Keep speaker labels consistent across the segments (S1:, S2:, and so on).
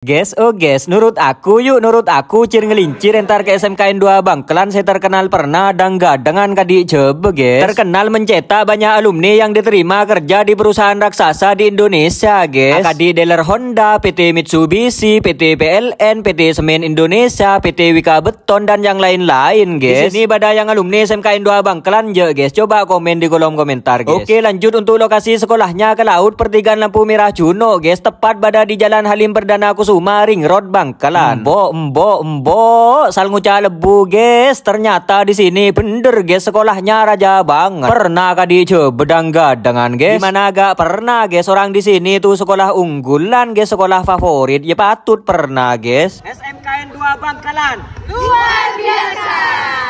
S1: Guys, oh guys, nurut aku yuk, nurut aku cir ngelincir entar ke SMKN 2 Bangkelan saya terkenal pernah dan dengan kadi coba guys. Terkenal mencetak banyak alumni yang diterima kerja di perusahaan raksasa di Indonesia guys. Kadi dealer Honda, PT Mitsubishi, PT PLN, PT Semen Indonesia, PT Wika Beton dan yang lain-lain guys. Di sini pada yang alumni SMKN 2 Bangkelan je guys. Coba komen di kolom komentar guys. Oke, lanjut untuk lokasi sekolahnya ke laut Pertigaan Lampu Merah Juno guys, tepat pada di Jalan Halim Perdana Kusuma su maring rod bangkalan. mbo hmm. mbo mbo sal ngucap lebu guys. Ternyata di sini bener guys sekolahnya Raja banget. Pernah kah dicu bedang dengan guys. Gimana gak pernah guys orang di sini tuh sekolah unggulan guys sekolah favorit. Ya patut pernah guys. SMKN 2 Bangkalan. Luar biasa.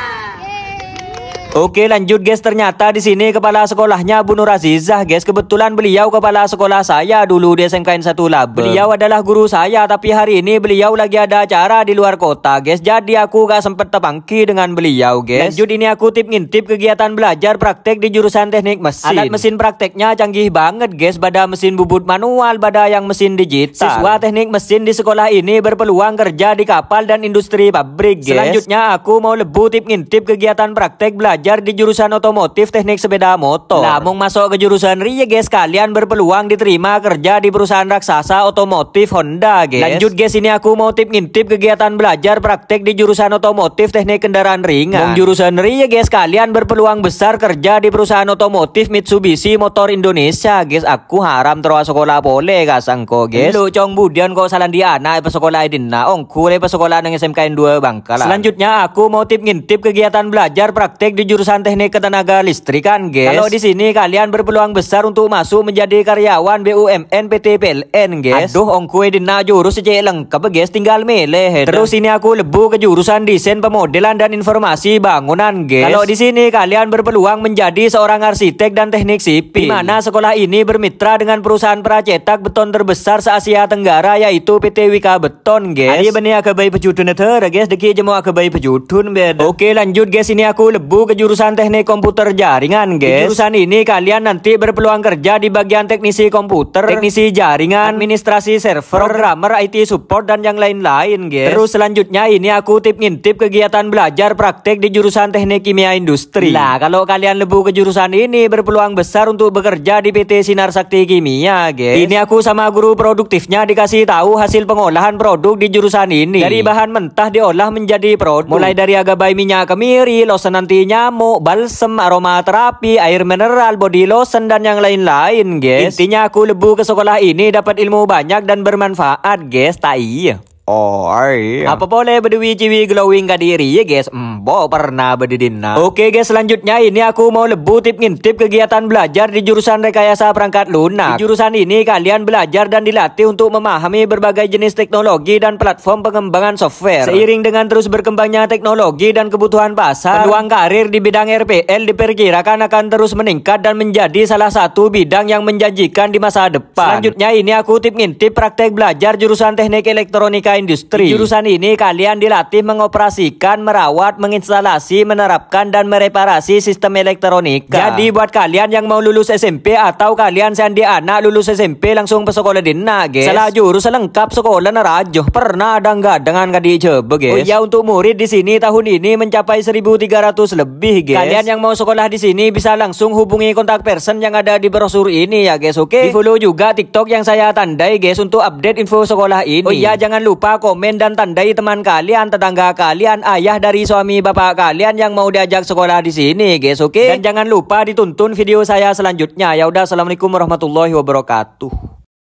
S1: Oke lanjut guys ternyata di sini kepala sekolahnya Bu Nur Azizah guys kebetulan beliau kepala sekolah saya dulu di SMKN 1 Lab. Beliau adalah guru saya tapi hari ini beliau lagi ada acara di luar kota guys jadi aku gak sempet terpangki dengan beliau guys. Lanjut ini aku tip ngintip kegiatan belajar praktek di jurusan teknik mesin. Alat mesin prakteknya canggih banget guys pada mesin bubut manual pada yang mesin digital. Siswa teknik mesin di sekolah ini berpeluang kerja di kapal dan industri pabrik guys. Selanjutnya aku mau lebu tip ngintip kegiatan praktek belajar belajar di jurusan otomotif teknik sepeda motor. Namun masuk ke jurusan Ria guys, kalian berpeluang diterima kerja di perusahaan raksasa otomotif Honda guys. Lanjut guys, ini aku mau tip ngintip kegiatan belajar praktek di jurusan otomotif teknik kendaraan ringan. Mung jurusan Ria guys, kalian berpeluang besar kerja di perusahaan otomotif Mitsubishi Motor Indonesia guys. Aku haram terus sekolah boleh kasangko guys. Lu cong budian kok salah di anak sekolah Nah, ongku pas sekolah dengan SMKN 2 bangkalan. Selanjutnya aku mau tip ngintip kegiatan belajar praktek di jurusan Teknik Ketenaga Listrikan, guys. Kalau di sini kalian berpeluang besar untuk masuk menjadi karyawan BUMN PT PLN, guys. Aduh, ongkue dina jurus aja lengkap, guys. Tinggal melehe. Terus ini aku lebu ke jurusan desain pemodelan dan informasi bangunan, guys. Kalau di sini kalian berpeluang menjadi seorang arsitek dan teknik sipil. Di mana sekolah ini bermitra dengan perusahaan pracetak beton terbesar se-Asia Tenggara yaitu PT Wika Beton, guys. Ini benih aku bayi pejudun guys. Deki jemu aku bayi pejudun, Oke, lanjut, guys. Ini aku lebu ke jurusan teknik komputer jaringan, guys. Di jurusan ini kalian nanti berpeluang kerja di bagian teknisi komputer, teknisi jaringan, administrasi server, programmer, IT support dan yang lain-lain, guys. Terus selanjutnya ini aku tip ngintip kegiatan belajar praktek di jurusan teknik kimia industri. Nah kalau kalian lebu ke jurusan ini berpeluang besar untuk bekerja di PT Sinar Sakti Kimia, guys. Ini aku sama guru produktifnya dikasih tahu hasil pengolahan produk di jurusan ini. Dari bahan mentah diolah menjadi produk. Mulai dari agabai minyak kemiri, lotion senantinya jamu, balsem, aromaterapi, air mineral, body lotion dan yang lain-lain guys. Intinya aku lebu ke sekolah ini dapat ilmu banyak dan bermanfaat guys, tak iya. Oh, iya. Apa boleh berdiri ciwi glowing diri ya guys? Embo hmm, pernah berdiri nah. Oke guys, selanjutnya ini aku mau lebu tip ngintip kegiatan belajar di jurusan rekayasa perangkat lunak. Di jurusan ini kalian belajar dan dilatih untuk memahami berbagai jenis teknologi dan platform pengembangan software. Seiring dengan terus berkembangnya teknologi dan kebutuhan pasar, peluang karir di bidang RPL diperkirakan akan terus meningkat dan menjadi salah satu bidang yang menjanjikan di masa depan. Selanjutnya ini aku tip ngintip praktek belajar jurusan teknik elektronika Industri. Di jurusan ini kalian dilatih mengoperasikan, merawat, menginstalasi, menerapkan dan mereparasi sistem elektronika. Iya. Jadi buat kalian yang mau lulus SMP atau kalian sendi anak lulus SMP langsung ke sekolah dina, guys. Salah jurus lengkap sekolah nerajuh. Pernah ada nggak dengan kadi coba, guys? Oh ya untuk murid di sini tahun ini mencapai 1300 lebih, guys. Kalian yang mau sekolah di sini bisa langsung hubungi kontak person yang ada di brosur ini ya, guys. Oke. Okay? Di follow juga TikTok yang saya tandai, guys, untuk update info sekolah ini. Oh iya, jangan lupa lupa komen dan tandai teman kalian, tetangga kalian, ayah dari suami bapak kalian yang mau diajak sekolah di sini, guys, oke? Okay? Dan jangan lupa dituntun video saya selanjutnya. Ya udah, assalamualaikum warahmatullahi wabarakatuh.